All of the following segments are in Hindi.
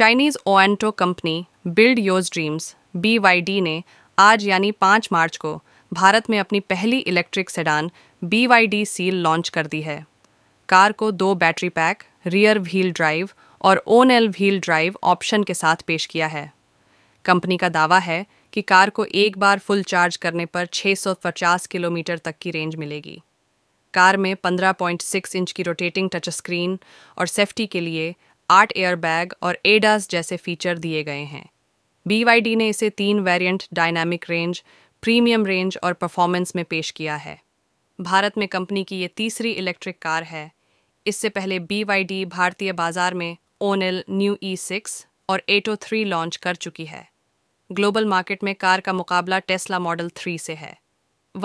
Chinese auto company build your dreams बी ने आज यानी 5 मार्च को भारत में अपनी पहली electric sedan B Seal launch कर दी है कार को दो battery pack rear wheel drive और all wheel drive option के साथ पेश किया है कंपनी का दावा है कि कार को एक बार फुल चार्ज करने पर 650 किलोमीटर तक की रेंज मिलेगी कार में 15.6 इंच की रोटेटिंग टच स्क्रीन और सेफ्टी के लिए आठ एयरबैग और एडास जैसे फीचर दिए गए हैं बी ने इसे तीन variant dynamic range premium range और परफॉर्मेंस में पेश किया है भारत में कंपनी की ये तीसरी इलेक्ट्रिक कार है इससे पहले बी भारतीय बाजार में ओनल न्यू ई सिक्स और एटो थ्री लॉन्च कर चुकी है ग्लोबल मार्केट में कार का मुकाबला टेस्ला मॉडल थ्री से है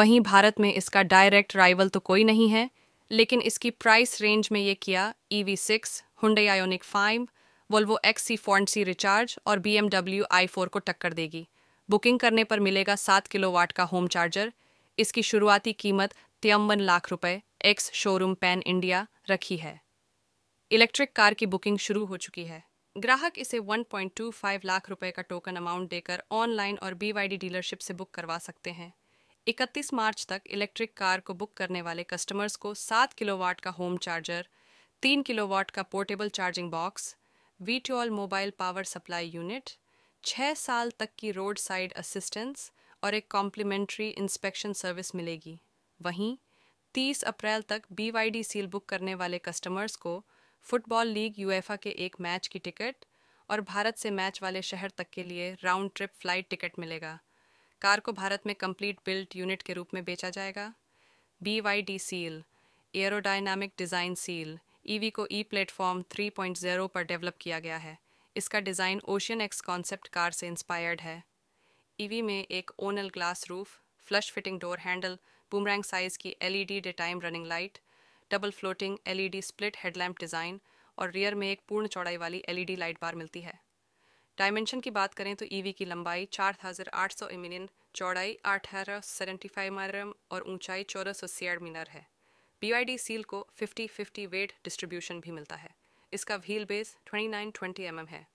वहीं भारत में इसका डायरेक्ट राइवल तो कोई नहीं है लेकिन इसकी प्राइस रेंज में ये Kia E V six Hyundai Ioniq five Volvo X C फोन सी रिचार्ज और बी एमडब्ल्यू आई फोर को टक्कर देगी बुकिंग करने पर मिलेगा सात किलोवाट का होम चार्जर इसकी शुरुआती कीमत तिरवन लाख रुपए एक्स शोरूम पैन इंडिया रखी है इलेक्ट्रिक कार की बुकिंग शुरू हो चुकी है ग्राहक इसे 1.25 लाख रुपए का टोकन अमाउंट देकर ऑनलाइन और बीवाईडी डीलरशिप से बुक करवा सकते हैं 31 मार्च तक इलेक्ट्रिक कार को बुक करने वाले कस्टमर्स को 7 किलोवाट का होम चार्जर तीन किलो वाट का पोर्टेबल चार्जिंग बॉक्स वीट्यूल मोबाइल पावर सप्लाई यूनिट छः साल तक की रोड साइड असिस्टेंस और एक कॉम्प्लीमेंट्री इंस्पेक्शन सर्विस मिलेगी वहीं 30 अप्रैल तक डी सील बुक करने वाले कस्टमर्स को फुटबॉल लीग यूएफा के एक मैच की टिकट और भारत से मैच वाले शहर तक के लिए राउंड ट्रिप फ्लाइट टिकट मिलेगा कार को भारत में कंप्लीट बिल्ट यूनिट के रूप में बेचा जाएगा D Seal aerodynamic design Seal EV e को ई प्लेटफॉर्म 3.0 पर डेवलप किया गया है इसका design ocean X concept car से इंस्पायर्ड है ईवी e में एक ओनल glass roof flush fitting door handle boomerang size की LED day time running light double floating LED split headlamp design और रियर में एक पूर्ण चौड़ाई वाली एलईडी लाइट बार मिलती है डायमेंशन की बात करें तो ईवी e की लंबाई 4,800 मिलियन चौड़ाई 1875 मिनर और ऊंचाई चौदह सौ मिनर है बी सील को 50-50 वेट डिस्ट्रीब्यूशन भी मिलता है इसका व्हील बेस 2920 mm है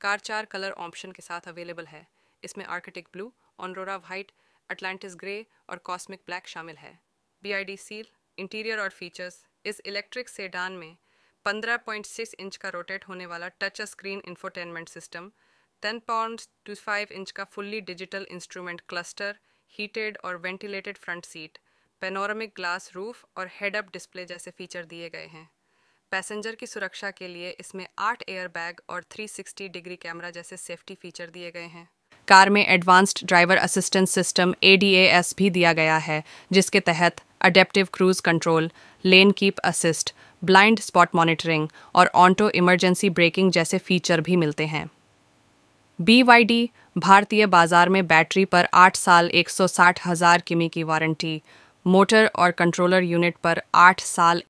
कार चार कलर ऑप्शन के साथ अवेलेबल है इसमें Arctic blue Aurora white Atlantis grey और कॉस्मिक ब्लैक शामिल है बी सील इंटीरियर और फीचर्स इस इलेक्ट्रिक सेडान में 15.6 इंच का रोटेट होने वाला touch screen infotainment system 10 point two five inch का fully digital instrument cluster heated और ventilated front seat panoramic glass roof और हेड अप डिस्प्ले जैसे फीचर दिए गए हैं पैसेंजर की सुरक्षा के लिए इसमें आठ एयर बैग और 360 डिग्री कैमरा जैसे सेफ्टी फीचर दिए गए हैं कार में advanced driver assistance system A भी दिया गया है जिसके तहत adaptive cruise control lane keep assist blind spot monitoring और ऑन्टो इमरजेंसी ब्रेकिंग जैसे फीचर भी मिलते हैं बी भारतीय बाजार में बैटरी पर 8 साल एक सौ साठ हजार किमी की वारंटी मोटर और कंट्रोलर यूनिट पर आठ साल